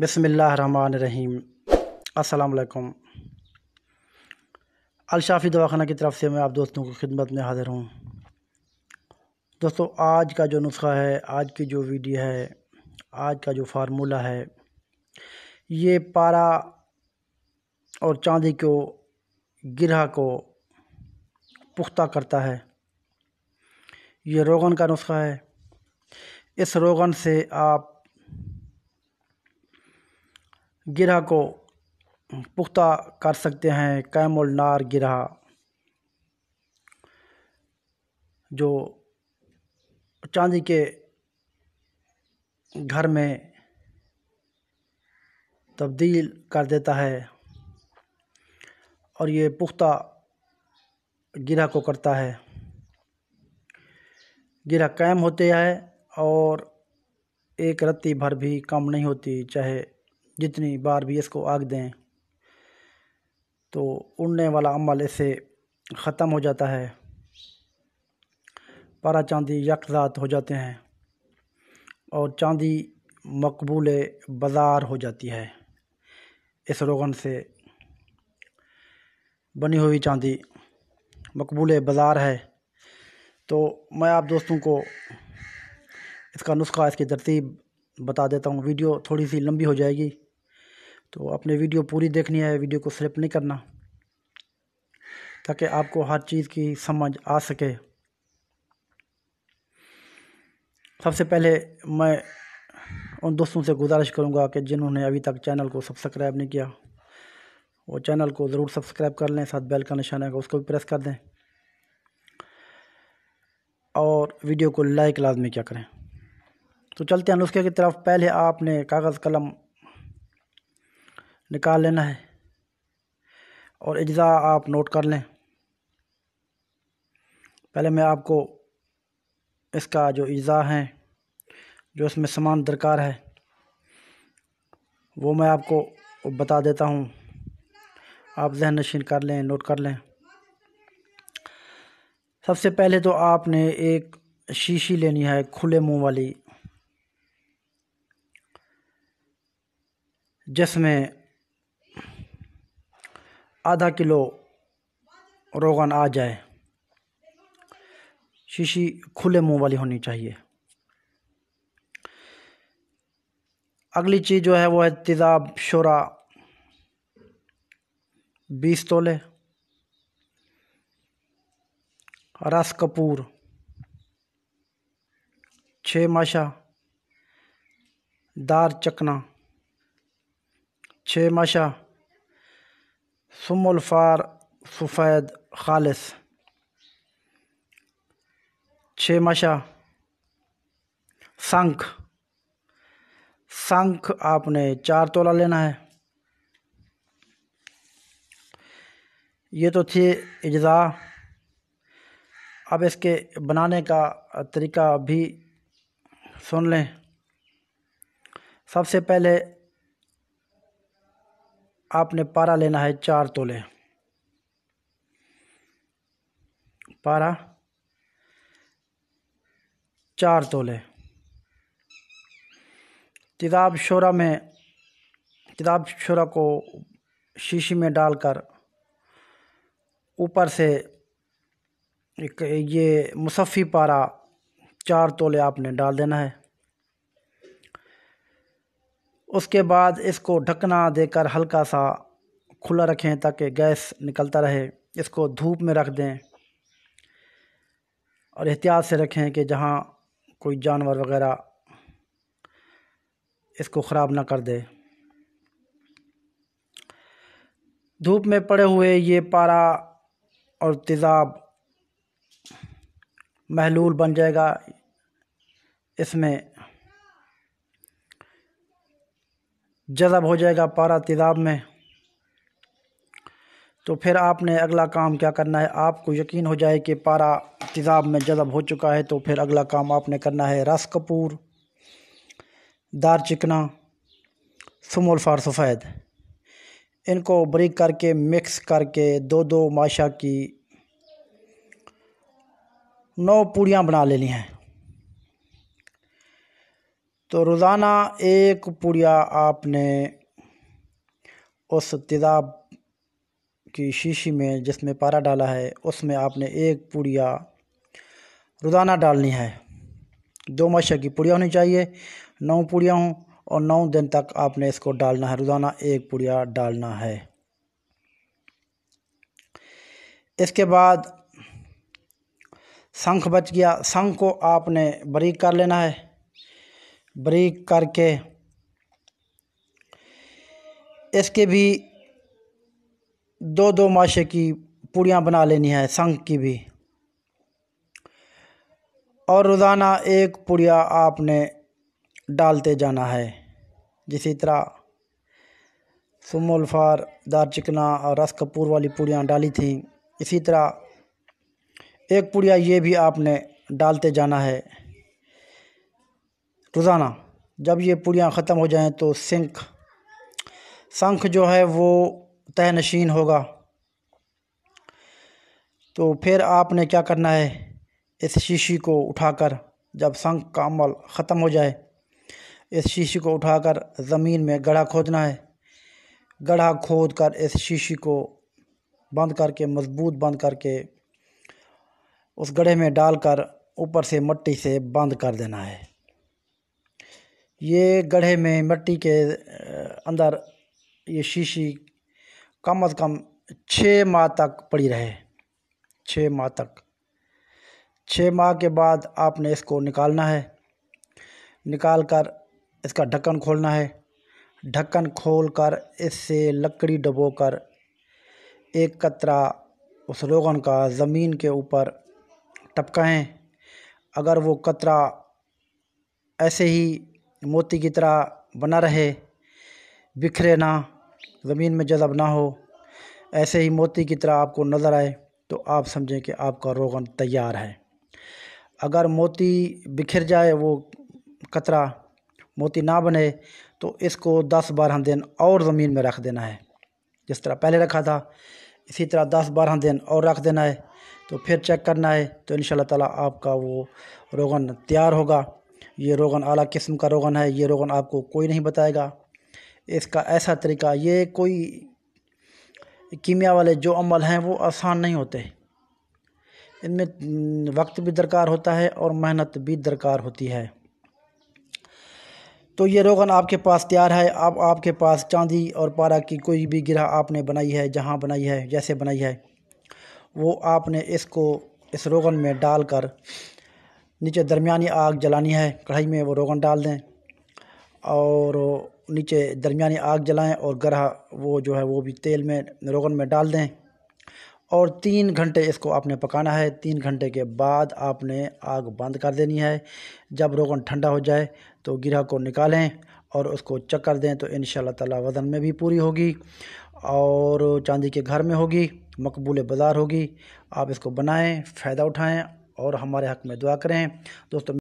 बसमीम असलकम अलशाफ़ी दवाखाना की तरफ से मैं आप दोस्तों की खिदमत में हाज़िर हूँ दोस्तों आज का जो नुस्खा है आज की जो वीडियो है आज का जो फार्मूला है ये पारा और चांदी को गिरह को पुख्ता करता है ये रोगन का नुस्खा है इस रोगन से आप गिरह को पुख्ता कर सकते हैं कैमल नार गिरह जो चांदी के घर में तब्दील कर देता है और ये पुख्ता गिरह को करता है गिरह कायम होते है और एक रत्ती भर भी कम नहीं होती चाहे जितनी बार भी इसको आग दें तो उड़ने वाला अमल इससे ख़त्म हो जाता है पारा चांदी यकजात हो जाते हैं और चांदी मकबूल बाज़ार हो जाती है इस रोगन से बनी हुई चांदी मकबूल बाज़ार है तो मैं आप दोस्तों को इसका नुस्खा इसकी तरतीब बता देता हूँ वीडियो थोड़ी सी लंबी हो जाएगी तो आपने वीडियो पूरी देखनी है वीडियो को स्लिप नहीं करना ताकि आपको हर चीज़ की समझ आ सके सबसे पहले मैं उन दोस्तों से गुजारिश करूंगा कि जिन्होंने अभी तक चैनल को सब्सक्राइब नहीं किया वो चैनल को ज़रूर सब्सक्राइब कर लें साथ बेल का निशान है उसको भी प्रेस कर दें और वीडियो को लाइक लाजमी क्या करें तो चलते हैं नुस्खे की तरफ पहले आपने कागज़ कलम निकाल लेना है और अज्जा आप नोट कर लें पहले मैं आपको इसका जो अज्जा है जो इसमें सामान दरकार है वो मैं आपको बता देता हूँ आप जहन नशीन कर लें नोट कर लें सबसे पहले तो आपने एक शीशी लेनी है खुले मुंह वाली जिसमें आधा किलो रोगन आ जाए शीशी खुले मुंह वाली होनी चाहिए अगली चीज़ जो है वो है तेज़ाब शोरा बीस तोले रस कपूर छ माशा दार चकना छः माशा सुमुलफार सफ़ैद खालिस मशा शंख शंख आपने चार तोला लेना है ये तो थी इज़ा अब इसके बनाने का तरीका भी सुन लें सबसे पहले आपने पारा लेना है चार तोले पारा चार तोले किताब शोरा में किताब शोरा को शीशी में डालकर ऊपर से एक ये मुसफ़ी पारा चार तोले आपने डाल देना है उसके बाद इसको ढकना देकर हल्का सा खुला रखें ताकि गैस निकलता रहे इसको धूप में रख दें और एहतियात से रखें कि जहाँ कोई जानवर वगैरह इसको ख़राब ना कर दे धूप में पड़े हुए ये पारा और तेज़ाब महलूल बन जाएगा इसमें जज़ब हो जाएगा पारा तेज़ाब में तो फिर आपने अगला काम क्या करना है आपको यकीन हो जाए कि पारा तेज़ाब में जज़ब हो चुका है तो फिर अगला काम आपने करना है रस कपूर दार चिकना सुमोलफार सफ़ैद इनको ब्रिक करके मिक्स करके दो दो माशा की नौ पूड़ियाँ बना लेनी हैं तो रोज़ाना एक पुड़िया आपने उस तेज़ाब की शीशी में जिसमें पारा डाला है उसमें आपने एक पुड़िया रोज़ाना डालनी है दो मशे की पुड़िया होनी चाहिए नौ पुड़िया हों और नौ दिन तक आपने इसको डालना है रोज़ाना एक पुड़िया डालना है इसके बाद शंख बच गया शंख को आपने बरीक कर लेना है ब्रेक करके इसके भी दो दो माशे की पूड़ियाँ बना लेनी है संग की भी और रोज़ाना एक पुड़िया आपने डालते जाना है जिसी तरह सुमोलफार दार चिकना और रस कपूर वाली पुड़ियाँ डाली थी इसी तरह एक पुड़िया ये भी आपने डालते जाना है रोज़ाना जब ये पूड़ियाँ ख़त्म हो जाएँ तो सिंख शंख जो है वो तह नशीन होगा तो फिर आपने क्या करना है इस शीशी को उठाकर जब शंख का अमल ख़त्म हो जाए इस शीशी को उठाकर ज़मीन में गढ़ा खोदना है गढ़ा खोद कर इस शीशी को बंद करके मज़बूत बंद करके उस गढ़े में डालकर ऊपर से मट्टी से बंद कर देना है ये गढ़े में मिट्टी के अंदर ये शीशी कम अज़ कम छः माह तक पड़ी रहे छः माह तक छः माह के बाद आपने इसको निकालना है निकाल कर इसका ढक्कन खोलना है ढक्कन खोल कर इससे लकड़ी डबो कर एक कतरा उस रोगन का ज़मीन के ऊपर टपकाएं अगर वो कतरा ऐसे ही मोती की तरह बना रहे बिखरे ना ज़मीन में जज़ब ना हो ऐसे ही मोती की तरह आपको नज़र आए तो आप समझें कि आपका रोगन तैयार है अगर मोती बिखर जाए वो कतरा मोती ना बने तो इसको दस बारह दिन और ज़मीन में रख देना है जिस तरह पहले रखा था इसी तरह दस बारह दिन और रख देना है तो फिर चेक करना है तो इन ताला आपका वो रोगन तैयार होगा ये रोगन आला किस्म का रोगन है ये रोगन आपको कोई नहीं बताएगा इसका ऐसा तरीका ये कोई कीमिया वाले जो अमल हैं वो आसान नहीं होते इनमें वक्त भी दरकार होता है और मेहनत भी दरकार होती है तो ये रोगन आपके पास तैयार है अब आपके पास चांदी और पारा की कोई भी गिरह आपने बनाई है जहाँ बनाई है जैसे बनाई है वो आपने इसको इस रोगन में डालकर नीचे दरमियानी आग जलानी है कढ़ाई में वो रोगन डाल दें और नीचे दरमियानी आग जलाएं और गरह वो जो है वो भी तेल में रोगन में डाल दें और तीन घंटे इसको आपने पकाना है तीन घंटे के बाद आपने आग बंद कर देनी है जब रोगन ठंडा हो जाए तो गिरह को निकालें और उसको चक कर दें तो इन ताला वज़न में भी पूरी होगी और चांदी के घर में होगी मकबूल बाज़ार होगी आप इसको बनाएं फ़ायदा उठाएं और हमारे हक में दुआ करें दोस्तों